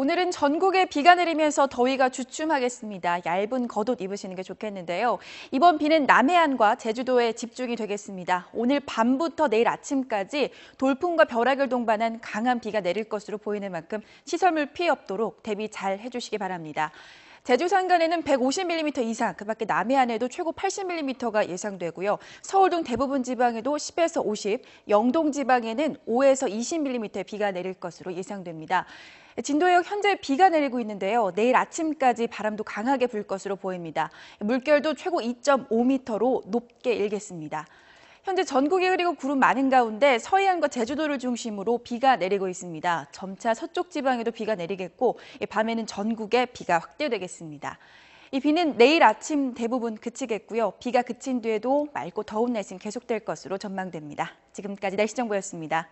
오늘은 전국에 비가 내리면서 더위가 주춤하겠습니다. 얇은 겉옷 입으시는 게 좋겠는데요. 이번 비는 남해안과 제주도에 집중이 되겠습니다. 오늘 밤부터 내일 아침까지 돌풍과 벼락을 동반한 강한 비가 내릴 것으로 보이는 만큼 시설물 피해 없도록 대비 잘 해주시기 바랍니다. 제주 산간에는 150mm 이상, 그 밖에 남해안에도 최고 80mm가 예상되고요. 서울 등 대부분 지방에도 10에서 50, 영동 지방에는 5에서 20mm의 비가 내릴 것으로 예상됩니다. 진도역 현재 비가 내리고 있는데요. 내일 아침까지 바람도 강하게 불 것으로 보입니다. 물결도 최고 2.5m로 높게 일겠습니다. 현재 전국에 흐리고 구름 많은 가운데 서해안과 제주도를 중심으로 비가 내리고 있습니다. 점차 서쪽 지방에도 비가 내리겠고 밤에는 전국에 비가 확대되겠습니다. 이 비는 내일 아침 대부분 그치겠고요. 비가 그친 뒤에도 맑고 더운 날씨는 계속될 것으로 전망됩니다. 지금까지 날씨정보였습니다.